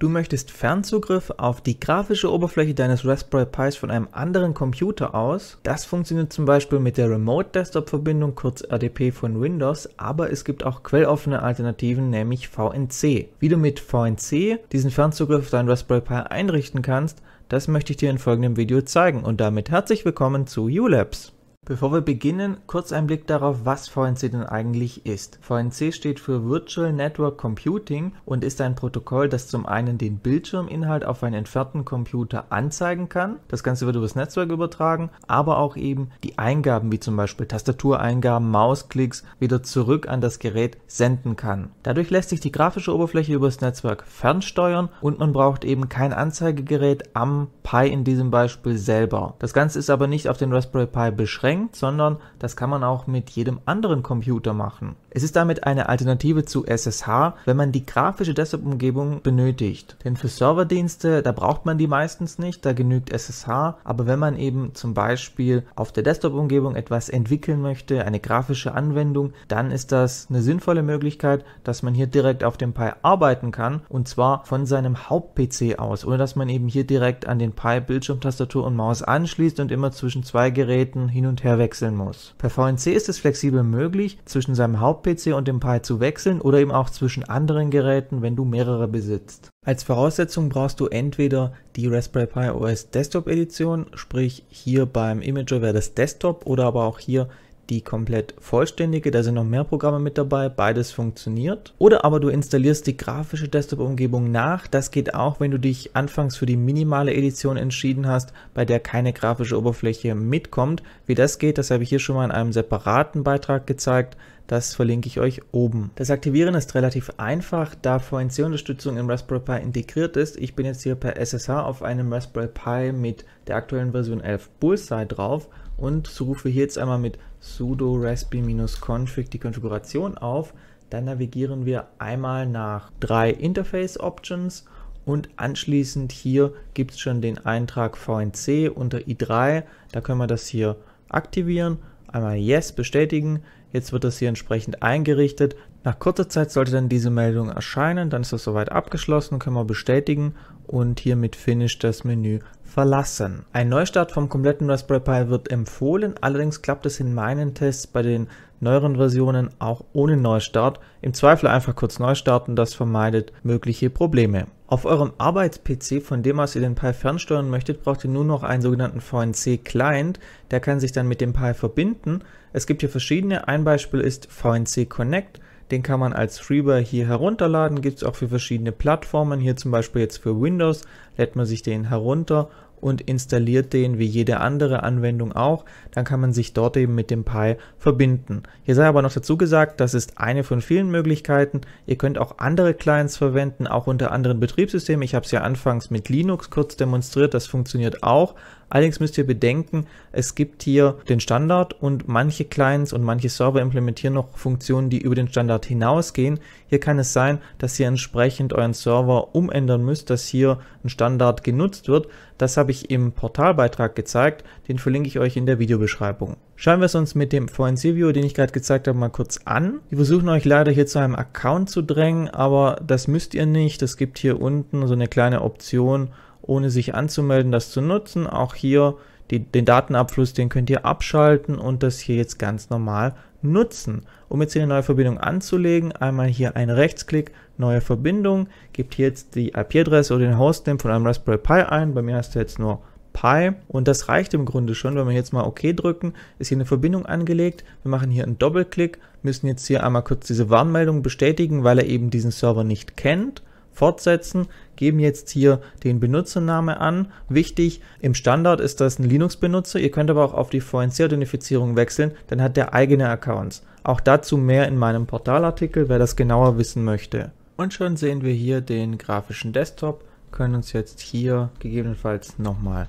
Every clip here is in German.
Du möchtest Fernzugriff auf die grafische Oberfläche deines Raspberry Pis von einem anderen Computer aus. Das funktioniert zum Beispiel mit der Remote Desktop Verbindung, kurz RDP von Windows, aber es gibt auch quelloffene Alternativen, nämlich VNC. Wie du mit VNC diesen Fernzugriff auf deinen Raspberry Pi einrichten kannst, das möchte ich dir in folgendem Video zeigen und damit herzlich willkommen zu ULabs. Bevor wir beginnen, kurz ein Blick darauf, was VNC denn eigentlich ist. VNC steht für Virtual Network Computing und ist ein Protokoll, das zum einen den Bildschirminhalt auf einen entfernten Computer anzeigen kann, das Ganze wird übers Netzwerk übertragen, aber auch eben die Eingaben wie zum Beispiel Tastatureingaben, Mausklicks wieder zurück an das Gerät senden kann. Dadurch lässt sich die grafische Oberfläche übers Netzwerk fernsteuern und man braucht eben kein Anzeigegerät am Pi in diesem Beispiel selber. Das Ganze ist aber nicht auf den Raspberry Pi beschränkt, beschränkt, sondern das kann man auch mit jedem anderen Computer machen. Es ist damit eine Alternative zu SSH, wenn man die grafische Desktop-Umgebung benötigt. Denn für Serverdienste, da braucht man die meistens nicht, da genügt SSH, aber wenn man eben zum Beispiel auf der Desktop-Umgebung etwas entwickeln möchte, eine grafische Anwendung, dann ist das eine sinnvolle Möglichkeit, dass man hier direkt auf dem Pi arbeiten kann und zwar von seinem Haupt-PC aus, ohne dass man eben hier direkt an den Pi Bildschirmtastatur und Maus anschließt und immer zwischen zwei Geräten hin und her wechseln muss. Per VNC ist es flexibel möglich, zwischen seinem Haupt-PC und dem Pi zu wechseln oder eben auch zwischen anderen Geräten, wenn du mehrere besitzt. Als Voraussetzung brauchst du entweder die Raspberry Pi OS Desktop Edition, sprich hier beim Imager wäre das Desktop oder aber auch hier die komplett vollständige, da sind noch mehr Programme mit dabei, beides funktioniert. Oder aber du installierst die grafische Desktop-Umgebung nach, das geht auch, wenn du dich anfangs für die minimale Edition entschieden hast, bei der keine grafische Oberfläche mitkommt. Wie das geht, das habe ich hier schon mal in einem separaten Beitrag gezeigt, das verlinke ich euch oben. Das Aktivieren ist relativ einfach, da VNC-Unterstützung im Raspberry Pi integriert ist. Ich bin jetzt hier per SSH auf einem Raspberry Pi mit der aktuellen Version 11 Bullseye drauf und so rufen wir hier jetzt einmal mit sudo raspi-config die Konfiguration auf. Dann navigieren wir einmal nach drei Interface Options und anschließend hier gibt es schon den Eintrag VNC unter i3. Da können wir das hier aktivieren, einmal Yes bestätigen. Jetzt wird das hier entsprechend eingerichtet. Nach kurzer Zeit sollte dann diese Meldung erscheinen, dann ist das soweit abgeschlossen, können wir bestätigen und hier mit Finish das Menü verlassen. Ein Neustart vom kompletten Raspberry Pi wird empfohlen, allerdings klappt es in meinen Tests bei den neueren Versionen auch ohne Neustart. Im Zweifel einfach kurz neu starten, das vermeidet mögliche Probleme. Auf eurem Arbeits-PC, von dem aus ihr den Pi fernsteuern möchtet, braucht ihr nur noch einen sogenannten VNC-Client. Der kann sich dann mit dem Pi verbinden. Es gibt hier verschiedene. Ein Beispiel ist VNC Connect. Den kann man als Freeware hier herunterladen, gibt es auch für verschiedene Plattformen. Hier zum Beispiel jetzt für Windows lädt man sich den herunter und installiert den wie jede andere Anwendung auch. Dann kann man sich dort eben mit dem Pi verbinden. Hier sei aber noch dazu gesagt, das ist eine von vielen Möglichkeiten. Ihr könnt auch andere Clients verwenden, auch unter anderen Betriebssystemen. Ich habe es ja anfangs mit Linux kurz demonstriert, das funktioniert auch. Allerdings müsst ihr bedenken, es gibt hier den Standard und manche Clients und manche Server implementieren noch Funktionen, die über den Standard hinausgehen. Hier kann es sein, dass ihr entsprechend euren Server umändern müsst, dass hier ein Standard genutzt wird. Das habe ich im Portalbeitrag gezeigt, den verlinke ich euch in der Videobeschreibung. Schauen wir es uns mit dem VNC-Viewer, den ich gerade gezeigt habe, mal kurz an. Die versuchen euch leider hier zu einem Account zu drängen, aber das müsst ihr nicht. Es gibt hier unten so eine kleine Option, ohne sich anzumelden, das zu nutzen. Auch hier die, den Datenabfluss, den könnt ihr abschalten und das hier jetzt ganz normal nutzen. Um jetzt hier eine neue Verbindung anzulegen, einmal hier einen Rechtsklick, neue Verbindung, gibt hier jetzt die IP-Adresse oder den Hostname von einem Raspberry Pi ein. Bei mir hast du jetzt nur Pi und das reicht im Grunde schon, wenn wir jetzt mal OK drücken, ist hier eine Verbindung angelegt, wir machen hier einen Doppelklick, müssen jetzt hier einmal kurz diese Warnmeldung bestätigen, weil er eben diesen Server nicht kennt fortsetzen, geben jetzt hier den Benutzername an. Wichtig, im Standard ist das ein Linux-Benutzer, ihr könnt aber auch auf die VNC-Authentifizierung wechseln, dann hat der eigene Accounts. Auch dazu mehr in meinem Portalartikel, wer das genauer wissen möchte. Und schon sehen wir hier den grafischen Desktop, können uns jetzt hier gegebenenfalls nochmal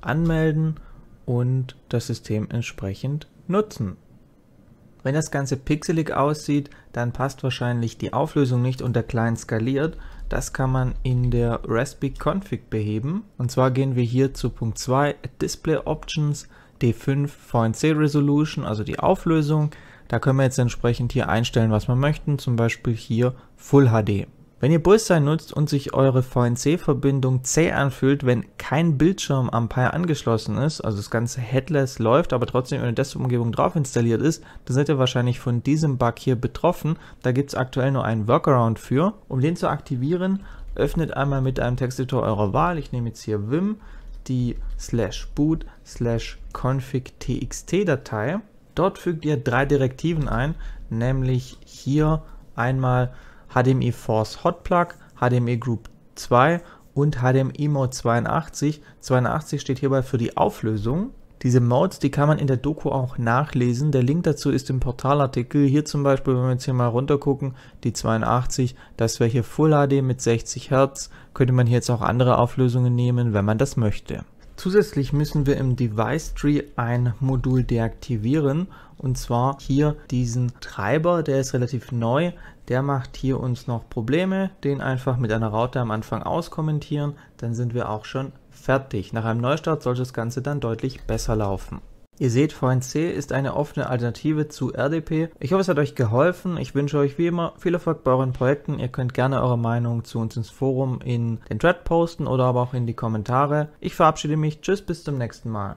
anmelden und das System entsprechend nutzen. Wenn das Ganze pixelig aussieht, dann passt wahrscheinlich die Auflösung nicht und der Client skaliert. Das kann man in der Raspberry Config beheben. Und zwar gehen wir hier zu Punkt 2, Display Options, D5 VNC Resolution, also die Auflösung. Da können wir jetzt entsprechend hier einstellen, was wir möchten, zum Beispiel hier Full HD. Wenn ihr Bullseye nutzt und sich eure VNC-Verbindung zäh anfühlt, wenn kein Bildschirm am Pi angeschlossen ist, also das ganze Headless läuft, aber trotzdem in Desktop-Umgebung drauf installiert ist, dann seid ihr wahrscheinlich von diesem Bug hier betroffen. Da gibt es aktuell nur einen Workaround für. Um den zu aktivieren, öffnet einmal mit einem Texteditor eurer Wahl, ich nehme jetzt hier Vim, die slash boot slash config txt Datei. Dort fügt ihr drei Direktiven ein, nämlich hier einmal HDMI Force Hot Plug, HDMI Group 2 und HDMI Mode 82. 82 steht hierbei für die Auflösung. Diese Modes, die kann man in der Doku auch nachlesen. Der Link dazu ist im Portalartikel. Hier zum Beispiel, wenn wir jetzt hier mal runter gucken, die 82, das wäre hier Full HD mit 60 Hertz. Könnte man hier jetzt auch andere Auflösungen nehmen, wenn man das möchte. Zusätzlich müssen wir im Device Tree ein Modul deaktivieren und zwar hier diesen Treiber, der ist relativ neu. Der macht hier uns noch Probleme, den einfach mit einer Raute am Anfang auskommentieren, dann sind wir auch schon fertig. Nach einem Neustart sollte das Ganze dann deutlich besser laufen. Ihr seht, VNC ist eine offene Alternative zu RDP. Ich hoffe, es hat euch geholfen. Ich wünsche euch wie immer viel Erfolg bei euren Projekten. Ihr könnt gerne eure Meinung zu uns ins Forum in den Thread posten oder aber auch in die Kommentare. Ich verabschiede mich. Tschüss, bis zum nächsten Mal.